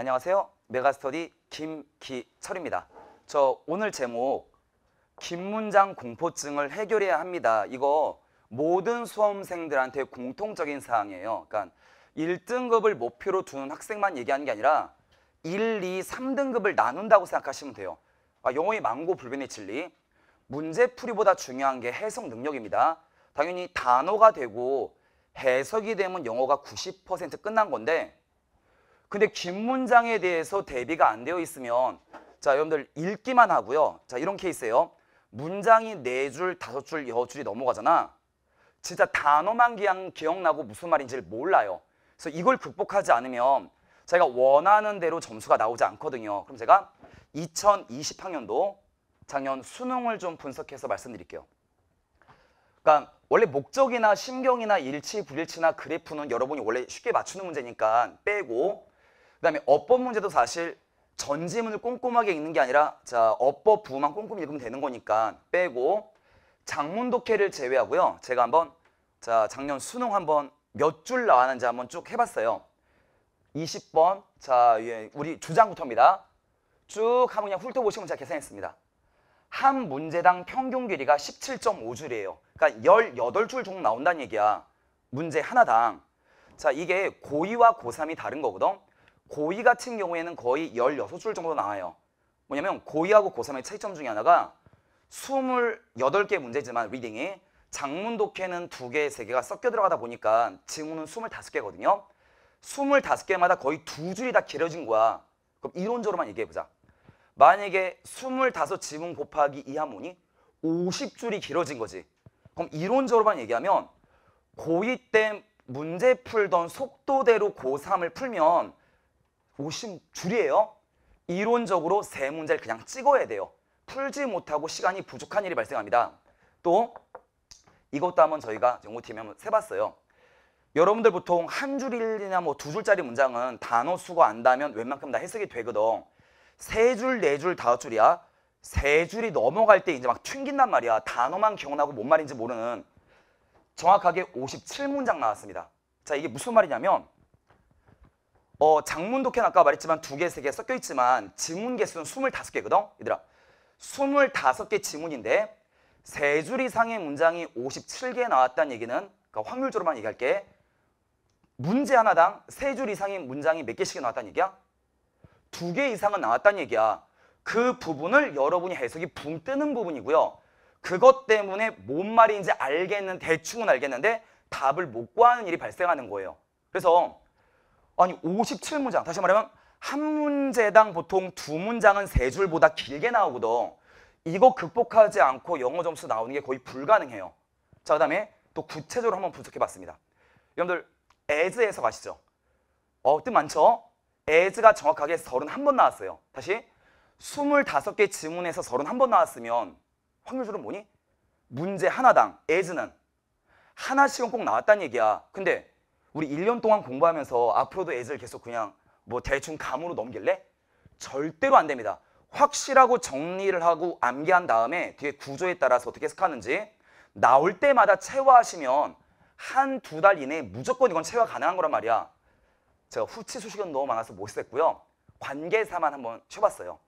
안녕하세요. 메가스터디 김기철입니다. 저 오늘 제목 김문장 공포증을 해결해야 합니다. 이거 모든 수험생들한테 공통적인 사항이에요. 그러니까 1등급을 목표로 두는 학생만 얘기하는 게 아니라 1, 2, 3등급을 나눈다고 생각하시면 돼요. 아, 영어의 망고 불변의 진리. 문제풀이보다 중요한 게 해석 능력입니다. 당연히 단어가 되고 해석이 되면 영어가 90% 끝난 건데 근데 긴 문장에 대해서 대비가 안 되어 있으면 자 여러분들 읽기만 하고요. 자 이런 케이스예요. 문장이 네 줄, 다섯 줄, 여 줄이 넘어가잖아. 진짜 단어만 기억, 기억나고 무슨 말인지를 몰라요. 그래서 이걸 극복하지 않으면 제가 원하는 대로 점수가 나오지 않거든요. 그럼 제가 2020학년도 작년 수능을 좀 분석해서 말씀드릴게요. 그러니까 원래 목적이나 심경이나 일치, 불일치나 그래프는 여러분이 원래 쉽게 맞추는 문제니까 빼고 그다음에 어법 문제도 사실 전지문을 꼼꼼하게 읽는 게 아니라 자 어법 부만 꼼꼼히 읽으면 되는 거니까 빼고 장문 독해를 제외하고요. 제가 한번 자 작년 수능 한번 몇 줄 나왔는지 한번 쭉 해봤어요. 20번 자 예, 우리 주장부터입니다. 쭉 한번 그냥 훑어보시면 제가 계산했습니다. 한 문제당 평균 길이가 17.5줄이에요. 그러니까 18줄 정도 나온다는 얘기야. 문제 하나당. 자 이게 고2와 고3이 다른 거거든. 고2 같은 경우에는 거의 16줄 정도 나와요. 뭐냐면 고2하고 고3의 차이점 중에 하나가 28개 문제지만 리딩이 장문 독해는 2개, 3개가 섞여 들어가다 보니까 지문은 25개거든요. 25개마다 거의 두 줄이 다 길어진 거야. 그럼 이론적으로만 얘기해보자. 만약에 25 지문 곱하기 이 하문이 50줄이 길어진 거지. 그럼 이론적으로만 얘기하면 고2 때 문제 풀던 속도대로 고3을 풀면 50 줄이에요. 이론적으로 세 문제를 그냥 찍어야 돼요. 풀지 못하고 시간이 부족한 일이 발생합니다. 또 이것도 한번 저희가 연구팀에 한번 세봤어요. 여러분들 보통 한 줄이나 뭐두 줄짜리 문장은 단어 수고 안다면 웬만큼 다 해석이 되거든. 세 줄, 네 줄, 다섯 줄이야. 세 줄이 넘어갈 때 이제 막 튕긴단 말이야. 단어만 기억나고 뭔 말인지 모르는 정확하게 57문장 나왔습니다. 자 이게 무슨 말이냐면 어, 장문 독해는 아까 말했지만 두 개, 세 개 섞여 있지만 지문 개수는 스물다섯 개거든 얘들아. 스물다섯 개 지문인데 세 줄 이상의 문장이 오십칠 개 나왔다는 얘기는 그러니까 확률적으로만 얘기할게. 문제 하나당 세 줄 이상의 문장이 몇 개씩 나왔다는 얘기야? 두 개 이상은 나왔다는 얘기야. 그 부분을 여러분이 해석이 붕 뜨는 부분이고요. 그것 때문에 뭔 말인지 알겠는 대충은 알겠는데 답을 못 구하는 일이 발생하는 거예요. 그래서 아니 57문장 다시 말하면 한 문제당 보통 두 문장은 세 줄보다 길게 나오거든 이거 극복하지 않고 영어 점수 나오는 게 거의 불가능해요 자 그다음에 또 구체적으로 한번 분석해 봤습니다 여러분들 에즈 에서 가시죠 어, 뜻 많죠? 에즈가 정확하게 31번 나왔어요 다시 25개 지문에서 31번 나왔으면 확률적으로 뭐니? 문제 하나당 에즈는 하나씩은 꼭 나왔다는 얘기야 근데 우리 1년 동안 공부하면서 앞으로도 예절 계속 그냥 뭐 대충 감으로 넘길래? 절대로 안 됩니다. 확실하고 정리를 하고 암기한 다음에 뒤에 구조에 따라서 어떻게 해석하는지 나올 때마다 체화하시면 한 두 달 이내에 무조건 이건 체화 가능한 거란 말이야. 제가 후치 수식은 너무 많아서 못썼고요 관계사만 한번 쳐봤어요.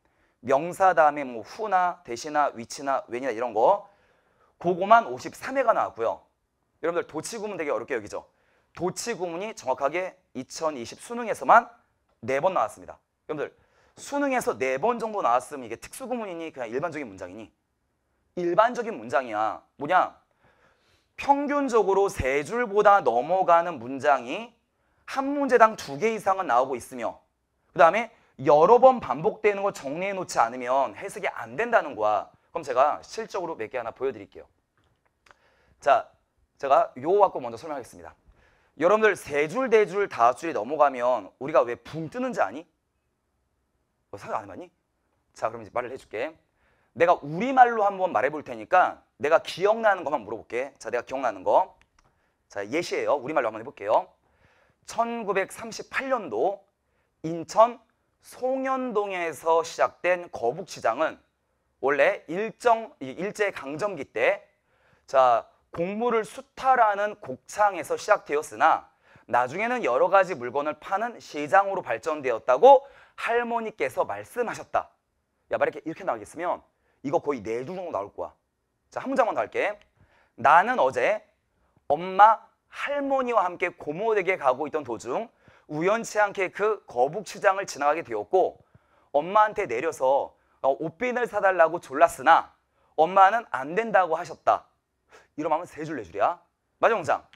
명사 다음에 뭐 후나 대시나 위치나 웬이나 이런 거 그거만 53회가 나왔고요. 여러분들 도치구문 되게 어렵게 여기죠. 도치 구문이 정확하게 2020 수능에서만 네 번 나왔습니다. 여러분들 수능에서 네 번 정도 나왔으면 이게 특수 구문이니 그냥 일반적인 문장이니? 일반적인 문장이야. 뭐냐? 평균적으로 세 줄보다 넘어가는 문장이 한 문제당 두 개 이상은 나오고 있으며 그 다음에 여러 번 반복되는 걸 정리해 놓지 않으면 해석이 안 된다는 거야. 그럼 제가 실적으로 몇 개 하나 보여드릴게요. 자, 제가 요 학과 먼저 설명하겠습니다. 여러분들 세 줄, 대 줄, 다섯 줄이 넘어가면 우리가 왜 붕 뜨는지 아니? 너 뭐 생각 안 해봤니? 자, 그럼 이제 말을 해줄게. 내가 우리말로 한번 말해볼 테니까 내가 기억나는 것만 물어볼게. 자, 내가 기억나는 거. 자, 예시예요. 우리말로 한번 해볼게요. 1938년도 인천 송현동에서 시작된 거북시장은 원래 일정 일제 강점기 때자 곡물을 수타라는 곡창에서 시작되었으나 나중에는 여러 가지 물건을 파는 시장으로 발전되었다고 할머니께서 말씀하셨다. 야, 만약에 이렇게 나오겠으면 이거 거의 네줄 정도 나올 거야. 자, 한 문장만 더 할게. 나는 어제 엄마, 할머니와 함께 고모댁에 가고 있던 도중 우연치 않게 그 거북시장을 지나가게 되었고 엄마한테 내려서 어, 옷핀을 사달라고 졸랐으나 엄마는 안 된다고 하셨다. 이러면 세 줄, 네 줄이야. 맞아, 공장?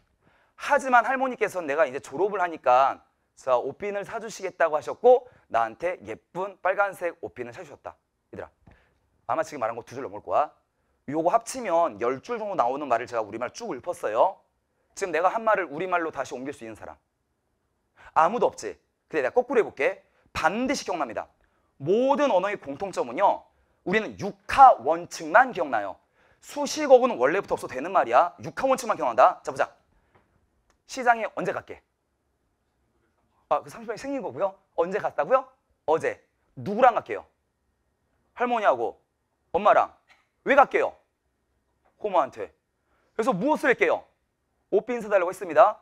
하지만 할머니께서는 내가 이제 졸업을 하니까 자, 옷핀을 사주시겠다고 하셨고 나한테 예쁜 빨간색 옷핀을 사주셨다. 얘들아, 아마 지금 말한 거 두 줄 넘을 거야. 요거 합치면 열 줄 정도 나오는 말을 제가 우리말 쭉 읊었어요. 지금 내가 한 말을 우리말로 다시 옮길 수 있는 사람. 아무도 없지. 그래 내가 거꾸로 해볼게. 반드시 기억납니다. 모든 언어의 공통점은요. 우리는 육하 원칙만 기억나요. 수십억은 원래부터 없어 되는 말이야. 6학 원칙만 기억한다자 보자. 시장에 언제 갈게 아, 그 30명이 생긴 거고요. 언제 갔다고요? 어제. 누구랑 갈게요? 할머니하고 엄마랑. 왜 갈게요? 고모한테. 그래서 무엇을 할게요 오피 인사 달라고 했습니다.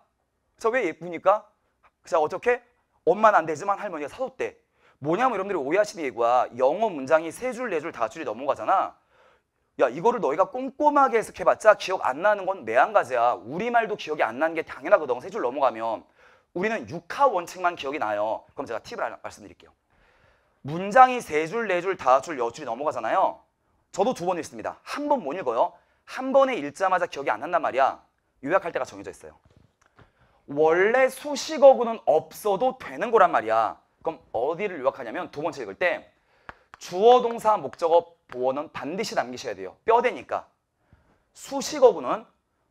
저래왜 예쁘니까? 자, 어떻게? 엄마는 안 되지만 할머니가 사줬대. 뭐냐면 여러분들이 오해하시는 얘기가 영어 문장이 세 줄, 네 줄, 다 줄이 넘어가잖아. 야 이거를 너희가 꼼꼼하게 해석해봤자 기억 안 나는 건 매한가지야. 우리말도 기억이 안 나는 게 당연하거든. 세줄 넘어가면. 우리는 육하 원칙만 기억이 나요. 그럼 제가 팁을 하나 말씀드릴게요. 문장이 세 줄, 네 줄, 다섯 줄, 여열 줄이 넘어가잖아요. 저도 두 번 읽습니다. 한 번 못 읽어요. 한 번에 읽자마자 기억이 안 난단 말이야. 요약할 때가 정해져 있어요. 원래 수식어구는 없어도 되는 거란 말이야. 그럼 어디를 요약하냐면 두 번째 읽을 때 주어 동사 목적어 보호는 반드시 남기셔야 돼요. 뼈대니까. 수식어구는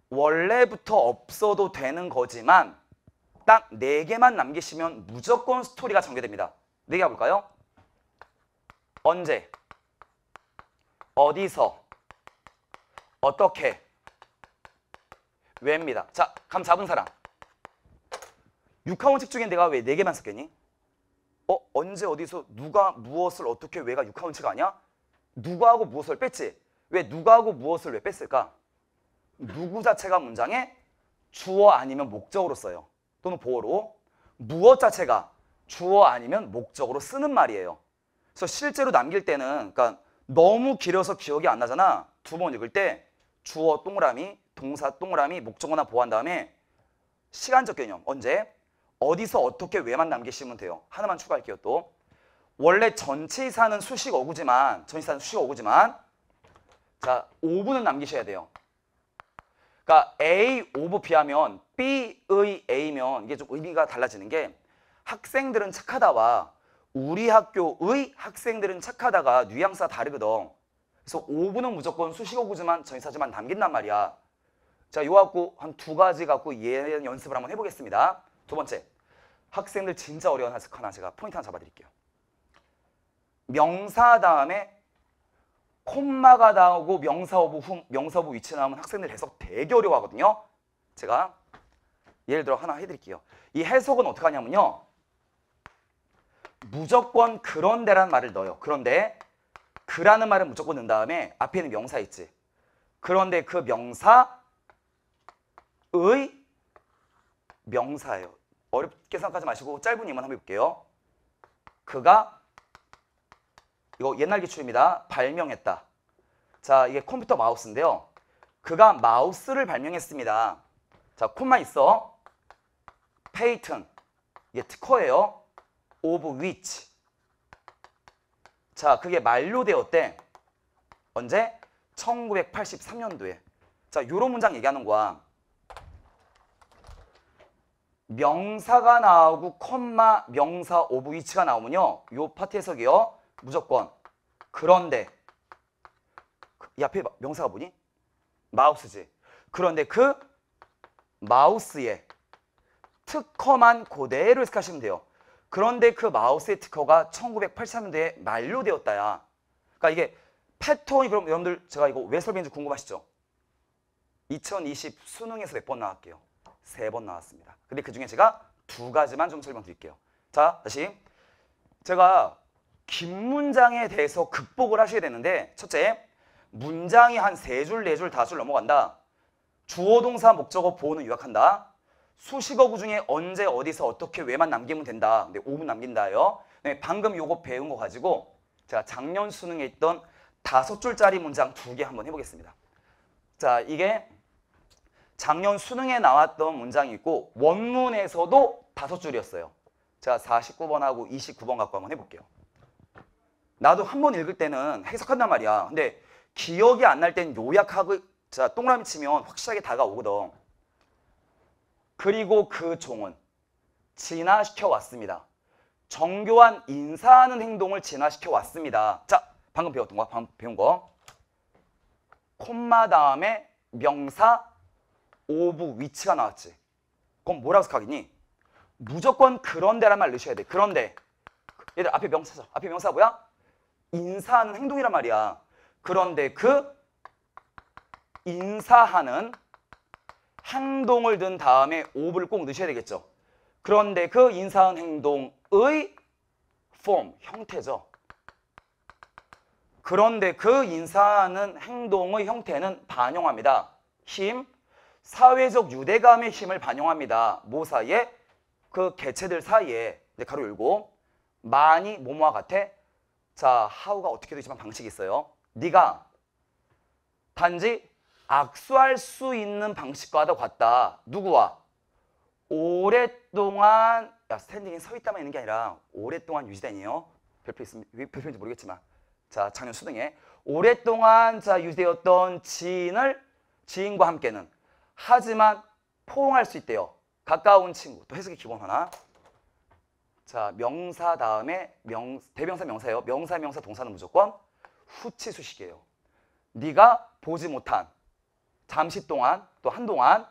원래부터 없어도 되는 거지만 딱 4개만 남기시면 무조건 스토리가 전개됩니다. 4개 볼까요? 언제, 어디서, 어떻게, 왜입니다. 자, 감 잡은 사람. 육하원칙 중에 내가 왜 4개만 썼겠니? 어? 언제 어디서 누가 무엇을 어떻게 왜가 육하원칙 아니야? 누구하고 무엇을 뺐지? 왜 누구하고 무엇을 왜 뺐을까? 누구 자체가 문장에 주어 아니면 목적으로 써요. 또는 보어로 무엇 자체가 주어 아니면 목적으로 쓰는 말이에요. 그래서 실제로 남길 때는 그러니까 너무 길어서 기억이 안 나잖아. 두 번 읽을 때 주어 동그라미, 동사 동그라미, 목적어나 보한 다음에 시간적 개념 언제 어디서 어떻게 왜만 남기시면 돼요. 하나만 추가할게요 또. 원래 전치사는 체 수식 어구지만 전치사는 체 수식 어구지만 자 5분은 남기셔야 돼요. 그러니까 A 오브 B하면 B의 A면 이게 좀 의미가 달라지는 게 학생들은 착하다와 우리 학교의 학생들은 착하다가 뉘앙스가 다르거든. 그래서 5분은 무조건 수식어구지만 전치사지만 체 남긴단 말이야. 자, 요 갖고 한 두 가지 갖고 예 연습을 한번 해보겠습니다. 두 번째, 학생들 진짜 어려운 학습 하나 제가 포인트 하나 잡아드릴게요. 명사 다음에 콤마가 나오고 명사어부 후, 명사어부 위치 나오면 학생들 해석 되게 어려워하거든요. 제가 예를 들어 하나 해드릴게요. 이 해석은 어떻게 하냐면요. 무조건 그런데란 말을 넣어요. 그런데 그라는 말을 무조건 넣은 다음에 앞에 있는 명사 있지. 그런데 그 명사의 명사예요. 어렵게 생각하지 마시고 짧은 이만 한번 해볼게요. 그가 이거 옛날 기출입니다. 발명했다. 자, 이게 컴퓨터 마우스인데요. 그가 마우스를 발명했습니다. 자, 콤마 있어. 페이튼. 이게 특허예요. 오브 위치. 자, 그게 만료되었대. 언제? 1983년도에. 자, 요런 문장 얘기하는 거야. 명사가 나오고 콤마 명사 오브 위치가 나오면요. 요 파트 해석이요. 무조건 그런데 그 이 앞에 명사가 뭐니? 마우스지. 그런데 그 마우스의 특허만 고대로 해석하시면 돼요. 그런데 그 마우스의 특허가 1983년도에 만료되었다야. 그러니까 이게 패턴이 그럼 여러분들 제가 이거 왜 설명인지 궁금하시죠? 2020 수능에서 몇 번 나왔게요? 세 번 나왔습니다. 근데 그중에 제가 두 가지만 좀 설명드릴게요. 자, 다시 제가 긴 문장에 대해서 극복을 하셔야 되는데 첫째, 문장이 한 세 줄, 네 줄, 다 줄 넘어간다. 주어, 동사, 목적어, 보호는 유약한다. 수식어구 중에 언제, 어디서, 어떻게, 왜만 남기면 된다. 근데 5분 남긴다요. 네, 방금 요거 배운 거 가지고 제가 작년 수능에 있던 다섯 줄짜리 문장 두 개 한번 해보겠습니다. 자, 이게 작년 수능에 나왔던 문장이 있고 원문에서도 다섯 줄이었어요. 자, 49번하고 29번 갖고 한번 해볼게요. 나도 한 번 읽을 때는 해석한단 말이야. 근데 기억이 안 날 땐 요약하고 자 동그라미 치면 확실하게 다가오거든. 그리고 그 종은 진화시켜 왔습니다. 정교한 인사하는 행동을 진화시켜 왔습니다. 자, 방금 배웠던 거, 방금 배운 거. 콤마 다음에 명사 오브 위치가 나왔지. 그럼 뭐라고 생각하겠니? 무조건 그런데란 말 넣으셔야 돼. 그런데. 얘들 앞에 명사죠. 앞에 명사 뭐야? 인사하는 행동이란 말이야. 그런데 그 인사하는 행동을 든 다음에 오브를꼭 넣으셔야 되겠죠. 그런데 그인사하는 행동의 form, 형태죠. 그런데 그 인사하는 행동의 형태는 반영합니다. 힘, 사회적 유대감의 힘을 반영합니다. 모 사이에? 그 개체들 사이에, 네, 가로 열고, 많이 모모와 같아? 자, 하우가 어떻게 되지만 방식이 있어요. 네가 단지 악수할 수 있는 방식과 도 같다. 누구와? 오랫동안 야, 스탠딩이서 있다만 있는 게 아니라 오랫동안 유지된이요. 별표 있으면 별표인지 모르겠지만 자 작년 수능에 오랫동안 자 유지되었던 지인을 지인과 함께는 하지만 포옹할 수 있대요. 가까운 친구 또 해석의 기본 하나 자, 명사 다음에 명, 대명사 명사예요. 명사 명사 동사는 무조건 후치수식이에요. 네가 보지 못한 잠시 동안 또 한동안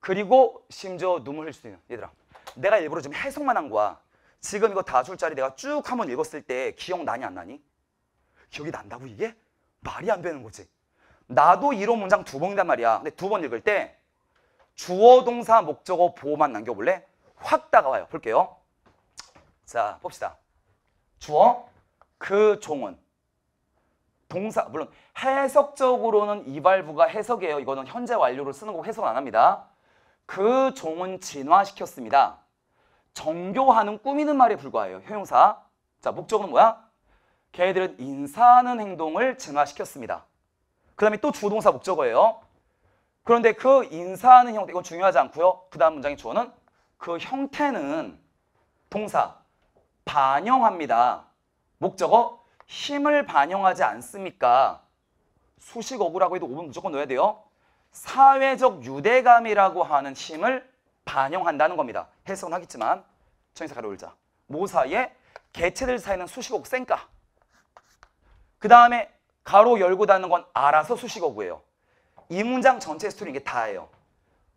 그리고 심지어 눈물 흘릴 수 있는 얘들아 내가 일부러 좀 해석만 한 거야 지금 이거 다 줄자리 내가 쭉 한번 읽었을 때 기억나니 안 나니? 기억이 난다고 이게? 말이 안 되는 거지 나도 이런 문장 두 번이란 말이야 근데 두 번 읽을 때 주어 동사 목적어 보호만 남겨볼래? 확 다가와요 볼게요 자, 봅시다. 주어, 그 종은. 동사, 물론 해석적으로는 이 발부가 해석이에요. 이거는 현재 완료로 쓰는 거 해석 안 합니다. 그 종은 진화시켰습니다. 정교하는 꾸미는 말에 불과해요. 효용사. 자, 목적은 뭐야? 걔들은 인사하는 행동을 진화시켰습니다. 그 다음에 또 주동사 목적어예요. 그런데 그 인사하는 형태, 이건 중요하지 않고요. 그 다음 문장의 주어는 그 형태는 동사, 반영합니다. 목적어 힘을 반영하지 않습니까? 수식어구라고 해도 5번 무조건 넣어야 돼요. 사회적 유대감이라고 하는 힘을 반영한다는 겁니다. 해석은 하겠지만 정의사 가로 올자. 모사에 개체들 사이는 수식어구 센까그 다음에 가로 열고 닫는 건 알아서 수식어구예요. 이 문장 전체 스토리 이게 다예요.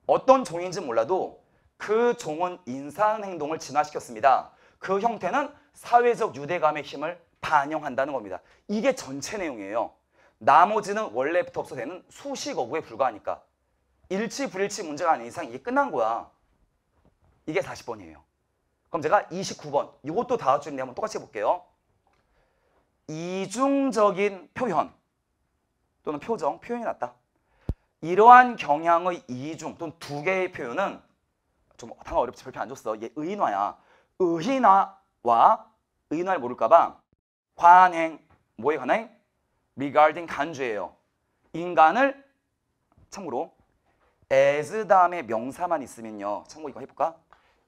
어떤 종인지 몰라도 그 종은 인사한 행동을 진화시켰습니다. 그 형태는 사회적 유대감의 힘을 반영한다는 겁니다. 이게 전체 내용이에요. 나머지는 원래부터 없어되는 수식어구에 불과하니까. 일치 불일치 문제가 아닌 이상 이게 끝난 거야. 이게 40번이에요. 그럼 제가 29번 이것도 다음 주는데 한번 똑같이 해볼게요. 이중적인 표현 또는 표정, 표현이 낫다. 이러한 경향의 이중 또는 두 개의 표현은 좀 당황 어렵지 별표 안 줬어. 얘 의인화야. 의인화와 의인화를 모를까봐 관행 뭐에 관해? regarding 간주예요. 인간을 참고로 as 다음에 명사만 있으면요. 참고 이거 해볼까?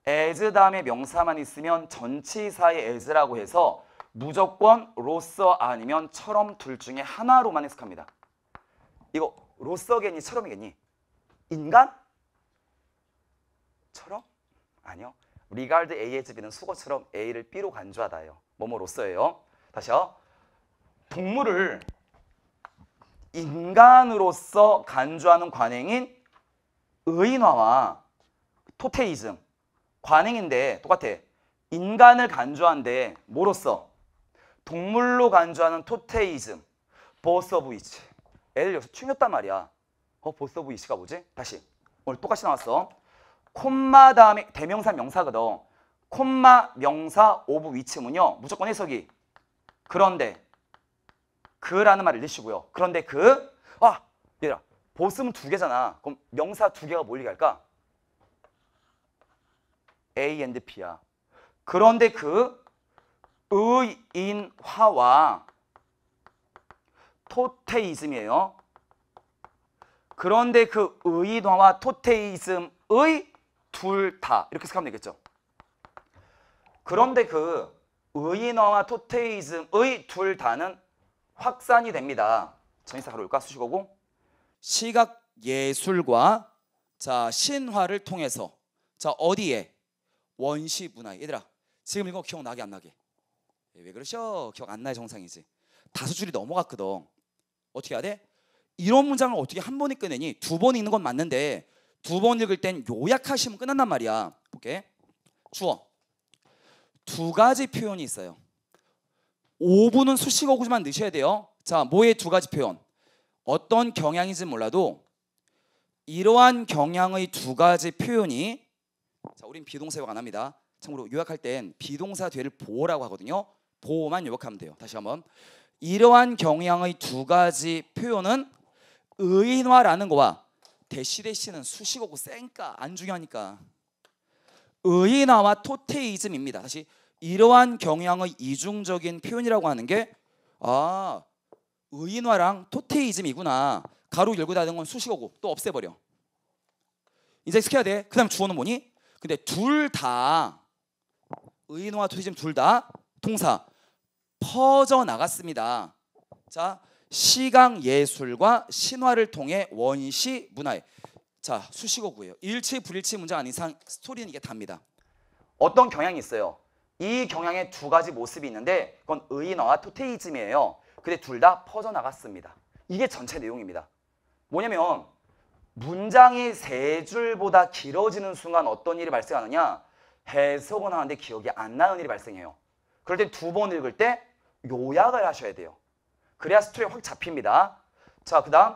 as 다음에 명사만 있으면 전치사의 as라고 해서 무조건 로서 아니면 처럼 둘 중에 하나로만 해석합니다. 이거 로서겠니 처럼이겠니? 인간? 처럼? 아니요. 리갈드 a r d A a B는 수거처럼 A를 B로 간주하다요 뭐뭐로서예요. 다시요. 동물을 인간으로서 간주하는 관행인 의인화와 토테이즘 관행인데 똑같아. 인간을 간주한데 뭐로써? 동물로 간주하는 토테이즘 보스 오브 이치 애들 여기서 튕겼단 말이야. 어 보스 오브 이치가 뭐지? 다시 오늘 똑같이 나왔어. 콤마 다음에 대명사 명사거든. 콤마 명사 오브 위치문요. 무조건 해석이 그런데 그라는 말을 넣으시고요. 그런데 그 아, 얘들아. 보스문 두 개잖아. 그럼 명사 두 개가 몰리게 뭐 할까? A and B야. 그런데 그 의인화와 토테이즘이에요. 그런데 그 의인화와 토테이즘의 둘다 이렇게 생각하면 되겠죠. 그런데 그 의인어와 토테이즘의 둘 다는 확산이 됩니다. 전이사 가로 올까 수식어고 시각 예술과 자 신화를 통해서 자 어디에 원시 문화 얘들아 지금 이거 기억나게 안 나게 예, 왜 그러셔 기억 안 나요 정상이지 다섯 줄이 넘어갔거든 어떻게 해야 돼 이런 문장을 어떻게 한 번에 꺼내니 두번 읽는 건 맞는데 두번 읽을 땐 요약하시면 끝난단 말이야. 볼게. 주어. 두 가지 표현이 있어요. 5분은 수식어 구만 넣으셔야 돼요. 자, 뭐의 두 가지 표현. 어떤 경향인지 몰라도 이러한 경향의 두 가지 표현이 자, 우린 비동사 요약 안 합니다. 참고로 요약할 땐 비동사 뒤를 보호라고 하거든요. 보호만 요약하면 돼요. 다시 한번. 이러한 경향의 두 가지 표현은 의인화라는 거와 대시대시는 수식어고 쌩까 안 중요하니까 의인화와 토테이즘입니다. 다시 이러한 경향의 이중적인 표현이라고 하는 게 아, 의인화랑 토테이즘이구나. 가로 열고 닫은 건 수식어고 또 없애버려. 이제 스숙해야 돼. 그 다음 주어는 뭐니? 근데 둘 다 의인화 토테이즘 둘다통사 퍼져나갔습니다. 자 시강 예술과 신화를 통해 원시 문화에 자 수식어 구예요. 일치 불일치 문장 아닌 이상 스토리는 이게 답니다. 어떤 경향이 있어요. 이 경향의 두 가지 모습이 있는데 그건 의인화와 토테이즘이에요. 근데 둘 다 퍼져나갔습니다. 이게 전체 내용입니다. 뭐냐면 문장이 세 줄보다 길어지는 순간 어떤 일이 발생하느냐 해석은 하는데 기억이 안 나는 일이 발생해요. 그럴 때 두 번 읽을 때 요약을 하셔야 돼요. 그래야 스토리 가확 잡힙니다. 자, 그 다음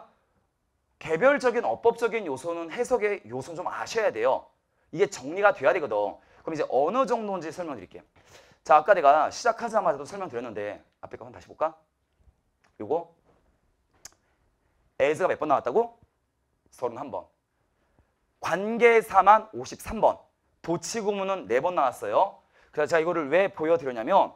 개별적인 어법적인 요소는 해석의 요소는 좀 아셔야 돼요. 이게 정리가 돼야 되거든. 그럼 이제 어느 정도인지 설명드릴게요. 자, 아까 내가 시작하자마자도 설명드렸는데 앞에 거 한번 다시 볼까? 요거 a 즈가몇 번 나왔다고? 31번. 관계사만 53번. 도치구문은 4번 나왔어요. 그래서 제가 이거를 왜 보여드렸냐면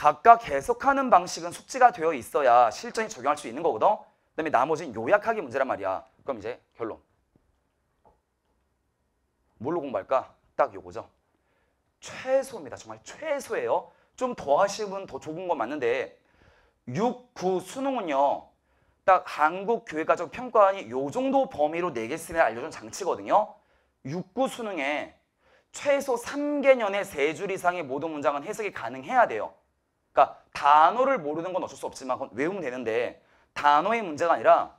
각각 해석하는 방식은 숙지가 되어 있어야 실전에 적용할 수 있는 거거든. 그 다음에 나머지는 요약하기 문제란 말이야. 그럼 이제 결론. 뭘로 공부할까? 딱 요거죠. 최소입니다. 정말 최소예요. 좀 더 하시면 더 좋은 건 맞는데 6, 9 수능은요. 딱 한국 교육가적 평가원이 요 정도 범위로 내겠으면 네 알려준 장치거든요. 6, 9 수능에 최소 3개년의 3줄 이상의 모든 문장은 해석이 가능해야 돼요. 그러니까 단어를 모르는 건 어쩔 수 없지만 그건 외우면 되는데 단어의 문제가 아니라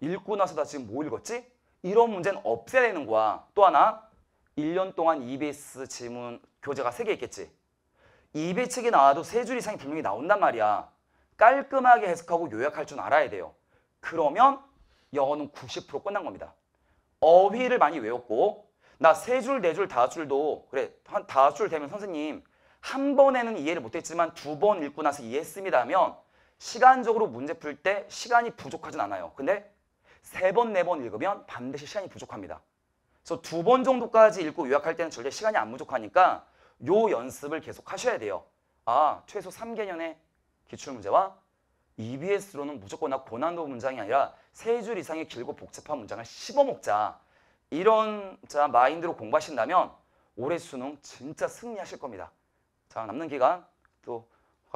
읽고 나서 나 지금 뭐 읽었지? 이런 문제는 없애야 되는 거야. 또 하나 1년 동안 EBS 지문 교재가 3개 있겠지. EB 측이 나와도 세 줄 이상이 분명히 나온단 말이야. 깔끔하게 해석하고 요약할 줄 알아야 돼요. 그러면 영어는 90% 끝난 겁니다. 어휘를 많이 외웠고 나 세 줄, 네 줄, 다섯 줄도 그래 한 다섯 줄 되면 선생님 한 번에는 이해를 못했지만 두 번 읽고 나서 이해했습니다면 하 시간적으로 문제 풀 때 시간이 부족하진 않아요. 근데 세 번, 네 번 읽으면 반드시 시간이 부족합니다. 그래서 두 번 정도까지 읽고 요약할 때는 절대 시간이 안 부족하니까 요 연습을 계속 하셔야 돼요. 아, 최소 3개년의 기출문제와 EBS로는 무조건 나 고난도 문장이 아니라 세 줄 이상의 길고 복잡한 문장을 씹어먹자. 이런 자 마인드로 공부하신다면 올해 수능 진짜 승리하실 겁니다. 자 남는 기간 또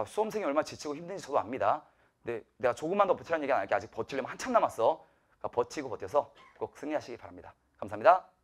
수험생이 얼마나 지치고 힘든지 저도 압니다. 근데 내가 조금만 더 버티라는 얘기 안 할게 아직 버틸려면 한참 남았어. 그러니까 버티고 버텨서 꼭 승리하시기 바랍니다. 감사합니다.